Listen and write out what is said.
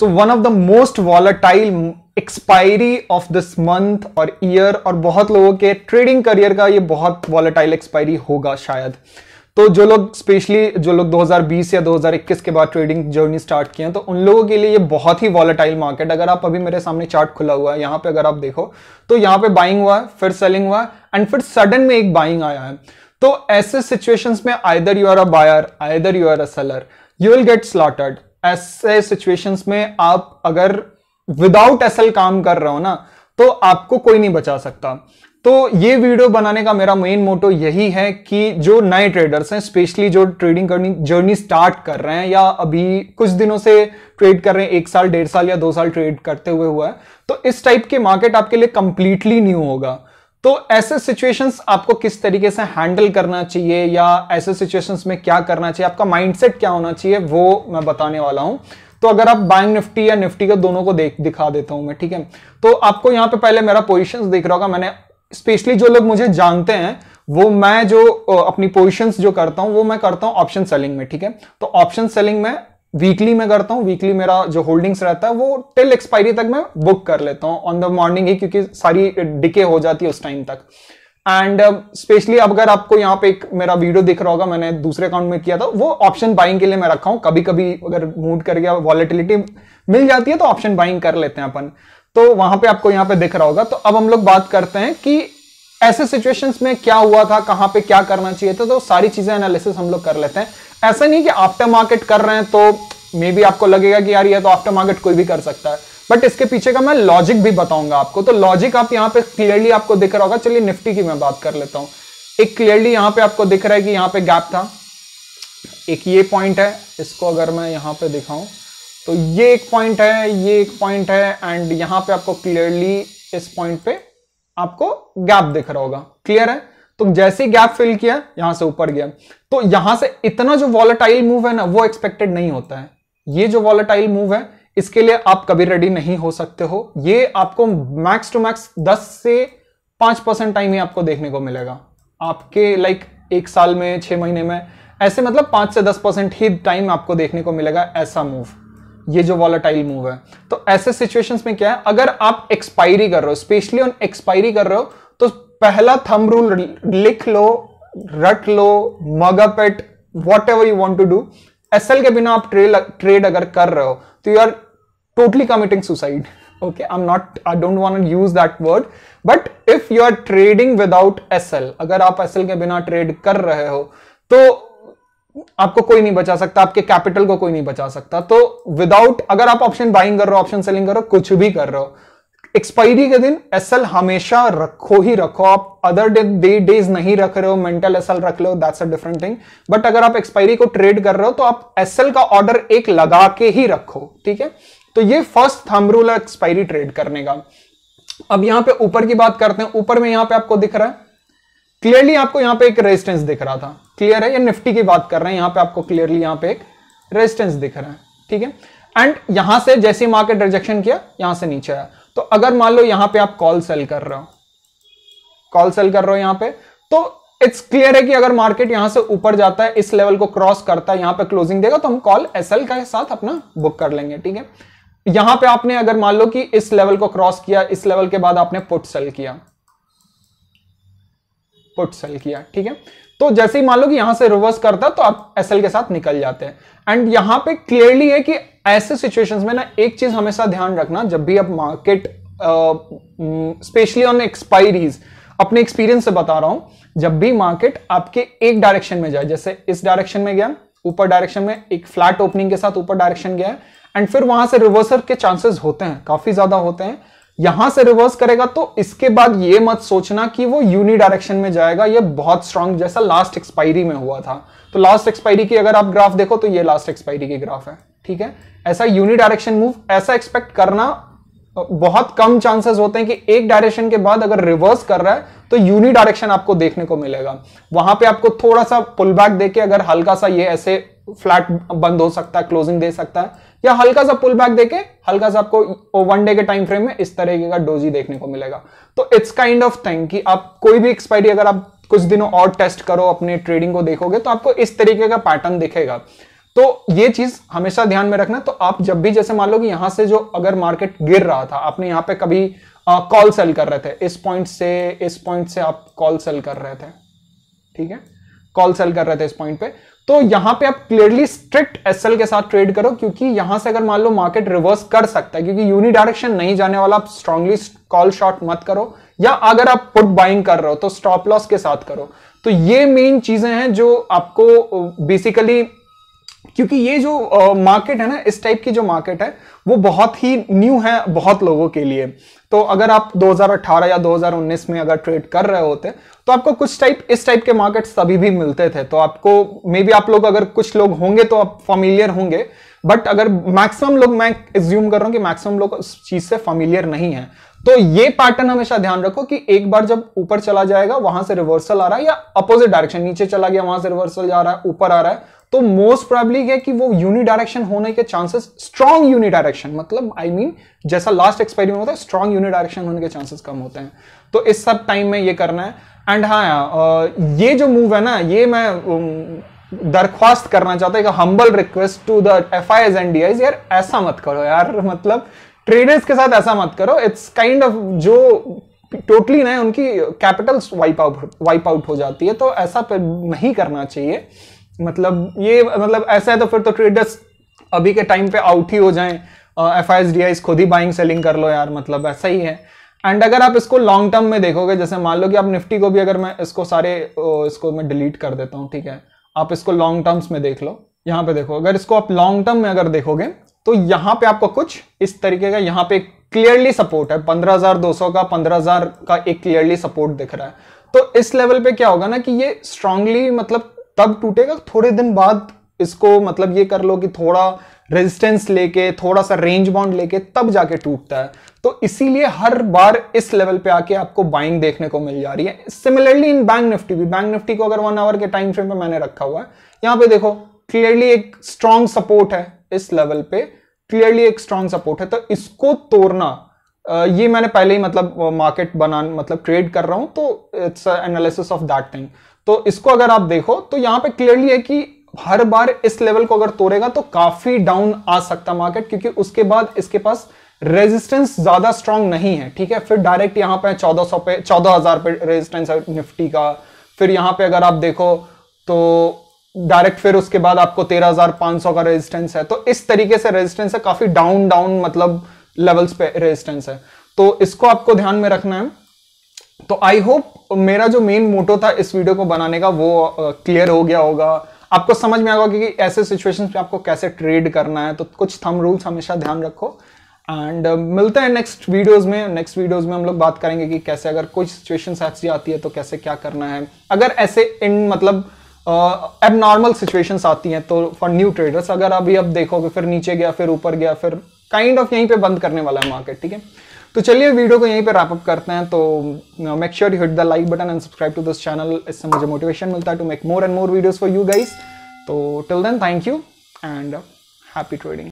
so one of the most volatile expiry of this month और year और बहुत लोगों के ट्रेडिंग करियर का ये बहुत वॉलेटाइल एक्सपायरी होगा शायद तो जो लोग स्पेशली जो लोग 2020 या 2021 के बाद ट्रेडिंग जर्नी स्टार्ट किए हैं तो उन लोगों के लिए ये बहुत ही वॉलेटाइल मार्केट अगर आप अभी मेरे सामने चार्ट खुला हुआ है यहाँ पे अगर आप देखो तो यहाँ पे बाइंग हुआ है फिर सेलिंग हुआ है एंड फिर सडन में एक बाइंग आया है तो ऐसे सिचुएशंस में either you are a buyer either you are a seller you will get slotted ऐसे सिचुएशंस में आप अगर विदाउट एसएल काम कर रहे हो ना तो आपको कोई नहीं बचा सकता तो ये वीडियो बनाने का मेरा मेन मोटो यही है कि जो नए ट्रेडर्स हैं स्पेशली जो ट्रेडिंग करनी जर्नी स्टार्ट कर रहे हैं या अभी कुछ दिनों से ट्रेड कर रहे हैं एक साल डेढ़ साल या दो साल ट्रेड करते हुए हुआ है तो इस टाइप के मार्केट आपके लिए कंप्लीटली न्यू होगा तो ऐसे सिचुएशंस आपको किस तरीके से हैंडल करना चाहिए या ऐसे सिचुएशंस में क्या करना चाहिए आपका माइंडसेट क्या होना चाहिए वो मैं बताने वाला हूं तो अगर आप बैंक निफ्टी या निफ्टी का दोनों को देख दिखा देता हूं मैं ठीक है तो आपको यहां पे पहले मेरा पोजिशन देख रहा होगा मैंने स्पेशली जो लोग मुझे जानते हैं वो मैं जो अपनी पोजिशन जो करता हूं वो मैं करता हूं ऑप्शन सेलिंग में ठीक है तो ऑप्शन सेलिंग में वीकली में करता हूँ वीकली मेरा जो होल्डिंग्स रहता है वो टिल एक्सपायरी तक मैं बुक कर लेता हूँ ऑन द मॉर्निंग ही क्योंकि सारी डिके हो जाती है उस टाइम तक एंड स्पेशली अब अगर आपको यहाँ पे एक मेरा वीडियो दिख रहा होगा मैंने दूसरे अकाउंट में किया था वो ऑप्शन बाइंग के लिए मैं रखा हूँ कभी कभी अगर मूड कर गया वॉलेटिलिटी मिल जाती है तो ऑप्शन बाइंग कर लेते हैं अपन तो वहां पे आपको यहाँ पे दिख रहा होगा तो अब हम लोग बात करते हैं कि ऐसे सिचुएशंस में क्या हुआ था कहां पे क्या करना चाहिए था तो सारी चीजें एनालिसिस हम लोग कर लेते हैं ऐसा नहीं कि आफ्टर मार्केट कर रहे हैं तो मे बी आपको लगेगा कि यार ये तो आफ्टर मार्केट कोई भी कर सकता है बट इसके पीछे का मैं लॉजिक भी बताऊंगा आपको तो लॉजिक आप यहाँ पे क्लियरली आपको दिख रहा होगा चलिए निफ्टी की मैं बात कर लेता हूँ एक क्लियरली यहाँ पे आपको दिख रहा है कि यहाँ पे गैप था एक ये पॉइंट है इसको अगर मैं यहाँ पे दिखाऊं तो ये एक पॉइंट है ये एक पॉइंट है एंड यहाँ पे आपको क्लियरली इस पॉइंट पे आपको गैप दिख रहा होगा क्लियर है तो जैसे ही गैप फिल किया यहां से ऊपर गया तो यहां से इतना जो वॉलेटाइल मूव है ना वो एक्सपेक्टेड नहीं होता है ये जो वॉलेटाइल मूव है इसके लिए आप कभी रेडी नहीं हो सकते हो ये आपको मैक्स टू मैक्स 10 से 5 परसेंट टाइम ही आपको देखने को मिलेगा आपके लाइक एक साल में छह महीने में ऐसे मतलब पांच से दस परसेंट ही टाइम आपको देखने को मिलेगा ऐसा मूव ये जो वॉलेटाइल मूव है तो ऐसे सिचुएशंस में क्या है अगर आप एक्सपायरी कर रहे हो स्पेशली ऑन एक्सपायरी कर रहे हो तो पहला थम रूल लिख लो रट लो मगापेट whatever you want to do S के बिना आप ट्रेड ट्रेड अगर कर रहे हो तो you are totally committing suicide okay I am not I don't want use that word but if you are trading without S अगर आप एस के बिना ट्रेड कर रहे हो तो आपको कोई नहीं बचा सकता आपके कैपिटल को कोई नहीं बचा सकता तो विदाउट अगर आप ऑप्शन बाइंग कर रहे हो ऑप्शन सेलिंग कर रहे हो कुछ भी कर रहे हो एक्सपायरी के दिन एसएल हमेशा रखो ही रखो आप अदर डे दे, डेज नहीं रख रहे हो मेंटल एसएल रख लो that's a different thing but अगर आप एक्सपायरी को ट्रेड कर रहे हो तो आप एसएल का ऑर्डर एक लगा के ही रखो ठीक है तो ये first thumb rule expiry trade करने का अब यहां पे ऊपर की बात करते हैं ऊपर में यहां पे आपको दिख रहा है क्लियरली आपको यहां पे एक रेजिस्टेंस दिख रहा था क्लियर है ये निफ्टी की बात कर रहे हैं यहां पे आपको क्लियरली यहां पे एक रेजिस्टेंस दिख रहा है ठीक है एंड यहां से जैसे मार्केट रिजेक्शन किया यहां से नीचे आया तो अगर मान लो यहां पे आप कॉल सेल कर रहे हो कॉल सेल कर रहे हो यहां पे तो इट्स क्लियर है कि अगर मार्केट यहां से ऊपर जाता है इस लेवल को क्रॉस करता है यहां पर क्लोजिंग देगा तो हम कॉल एल का साथ अपना बुक कर लेंगे ठीक है यहां पर आपने अगर मान लो कि इस लेवल को क्रॉस किया इस लेवल के बाद आपने पुट सेल किया पुट सेल किया ठीक है तो जैसे ही मान लो कि यहां से रिवर्स करता तो आप एस के साथ निकल जाते हैं एंड यहां पे क्लियरली है कि ऐसे सिचुएशंस में ना एक चीज हमेशा ध्यान रखना जब भी आप मार्केट स्पेशली ऑन एक्सपायरीज अपने एक्सपीरियंस से बता रहा हूं जब भी मार्केट आपके एक डायरेक्शन में जाए जैसे इस डायरेक्शन में गया ऊपर डायरेक्शन में एक फ्लैट ओपनिंग के साथ ऊपर डायरेक्शन गया एंड फिर वहां से रिवर्सल के चांसेस होते हैं काफी ज्यादा होते हैं यहां से रिवर्स करेगा तो इसके बाद ये मत सोचना कि वो यूनि डायरेक्शन में जाएगा ये बहुत स्ट्रांग जैसा लास्ट एक्सपायरी में हुआ था तो लास्ट एक्सपायरी की अगर आप ग्राफ देखो तो ये लास्ट एक्सपायरी की ग्राफ है ठीक है ऐसा यूनि डायरेक्शन मूव ऐसा एक्सपेक्ट करना बहुत कम चांसेस होते हैं कि एक डायरेक्शन के बाद अगर रिवर्स कर रहा है तो यूनी डायरेक्शन आपको देखने को मिलेगा वहां पे आपको थोड़ा सा पुल बैक देके अगर हल्का सा ये ऐसे फ्लैट बंद हो सकता है क्लोजिंग दे सकता है या हल्का सा पुल बैक देके हल्का सा आपको वन डे के टाइम फ्रेम में इस तरीके का डोजी देखने को मिलेगा तो इट्स काइंड ऑफ थिंग कि आप कोई भी एक्सपायरी अगर आप कुछ दिनों और टेस्ट करो अपने ट्रेडिंग को देखोगे तो आपको इस तरीके का पैटर्न दिखेगा तो ये चीज हमेशा ध्यान में रखना तो आप जब भी जैसे मान लो कि यहां से जो अगर मार्केट गिर रहा था आपने यहां पे कभी कॉल सेल कर रहे थे इस पॉइंट से इस पॉइंट से आप कॉल सेल कर रहे थे ठीक है कॉल सेल कर रहे थे इस पॉइंट पे तो यहां पे आप क्लियरली स्ट्रिक्ट एसएल के साथ ट्रेड करो क्योंकि यहां से अगर मान लो मार्केट रिवर्स कर सकता है क्योंकि यूनि डायरेक्शन नहीं जाने वाला आप स्ट्रांगली कॉल शॉर्ट मत करो या अगर आप पुट बाइंग कर रहे हो तो स्टॉप लॉस के साथ करो तो ये मेन चीजें हैं जो आपको बेसिकली uh, क्योंकि ये जो मार्केट है ना इस टाइप की जो मार्केट है वो बहुत ही न्यू है बहुत लोगों के लिए तो अगर आप 2018 या 2019 में अगर ट्रेड कर रहे होते तो आपको कुछ टाइप इस टाइप के मार्केट्स तभी भी मिलते थे तो आपको मे बी आप लोग अगर कुछ लोग होंगे तो आप फमिलियर होंगे बट अगर मैक्सिमम लोग मैं एज्यूम कर रहा हूँ कि मैक्सिमम लोग उस चीज से फमिलियर नहीं है तो ये पैटर्न हमेशा ध्यान रखो कि एक बार जब ऊपर चला जाएगा वहां से रिवर्सल आ रहा है या अपोजिट डायरेक्शन नीचे चला गया वहां से रिवर्सल जा रहा है ऊपर आ रहा है तो मोस्ट प्रॉब्ली क्या कि वो यूनिट डायरेक्शन होने के चांसेस स्ट्रॉन्ग यूनिट डायरेक्शन मतलब आई I मीन mean, जैसा लास्ट एक्सपेरिमेंट होता है स्ट्रॉन्ग यूनिट डायरेक्शन होने के चांसेस कम होते हैं तो इस सब टाइम में ये करना है एंड हाँ ये जो मूव है ना ये मैं दरख्वास्त करना चाहता है humble request to the F I Is and D यार ऐसा मत करो यार मतलब ट्रेडर्स के साथ ऐसा मत करो इट्स काइंड ऑफ जो टोटली ना उनकी capitals wipe out wipe out हो जाती है तो ऐसा नहीं करना चाहिए मतलब ये मतलब ऐसा है तो फिर तो ट्रेडर्स अभी के टाइम पे आउट ही हो जाएं F I S D Is खुद ही बाइंग सेलिंग कर लो यार मतलब ऐसा ही है एंड अगर आप इसको लॉन्ग टर्म में देखोगे जैसे मान लो कि आप निफ्टी को भी अगर मैं इसको सारे इसको मैं डिलीट कर देता हूँ ठीक है आप इसको लॉन्ग टर्म्स में देख लो यहाँ पे देखो अगर इसको आप लॉन्ग टर्म में अगर देखोगे तो यहाँ पे आपको कुछ इस तरीके का यहाँ पे क्लियरली सपोर्ट है 15,200 का 15,000 का एक क्लियरली सपोर्ट दिख रहा है तो इस लेवल पे क्या होगा ना कि ये स्ट्रांगली मतलब तब टूटेगा थोड़े दिन बाद इसको मतलब ये कर लो कि थोड़ा रेजिस्टेंस लेके थोड़ा सा रेंज बाउंड लेके तब जाके टूटता है तो इसीलिए हर बार इस लेवल पे आके आपको बाइंग देखने को मिल जा रही है सिमिलरली इन बैंक निफ्टी भी बैंक निफ्टी को अगर वन आवर के टाइम फ्रेम पे मैंने रखा हुआ है यहां पे देखो क्लियरली एक स्ट्रांग सपोर्ट है इस लेवल पे क्लियरली एक स्ट्रांग सपोर्ट है तो इसको तोड़ना ये मैंने पहले ही मतलब मार्केट बना मतलब ट्रेड कर रहा हूं तो it's analysis of that thing तो इसको अगर आप देखो तो यहां पे क्लियरली है कि हर बार इस लेवल को अगर तोड़ेगा तो काफी डाउन आ सकता मार्केट क्योंकि उसके बाद इसके पास रेजिस्टेंस ज्यादा स्ट्रांग नहीं है ठीक है फिर डायरेक्ट यहां पे 1400 पे 14000 पे रेजिस्टेंस है निफ्टी का फिर यहां पे अगर आप देखो तो डायरेक्ट फिर उसके बाद आपको 13500 का रेजिस्टेंस है तो इस तरीके से रेजिस्टेंस है काफी डाउन डाउन मतलब लेवल्स पे रेजिस्टेंस है तो इसको आपको ध्यान में रखना है तो आई होप मेरा जो मेन मोटो था इस वीडियो को बनाने का वो क्लियर हो गया होगा आपको समझ में आएगा कि ऐसे सिचुएशंस में आपको कैसे ट्रेड करना है तो कुछ थम रूल्स हमेशा ध्यान रखो एंड uh, मिलते हैं नेक्स्ट वीडियोस में नेक्स्ट वीडियोस में हम लोग बात करेंगे कि कैसे अगर कोई सिचुएशन ऐसी आती है तो कैसे क्या करना है अगर ऐसे इन मतलब एबनॉर्मल uh, सिचुएशंस आती हैं तो फॉर न्यू ट्रेडर्स अगर अभी अब देखोगे फिर नीचे गया फिर ऊपर गया फिर काइंड ऑफ यहीं पे बंद करने वाला है मार्केट ठीक है तो चलिए वीडियो को यहीं पे रैपअप करते हैं तो make sure you hit the like button and subscribe to this channel इससे मुझे मोटिवेशन मिलता है to make more and more videos for you guys तो till then thank you and happy trading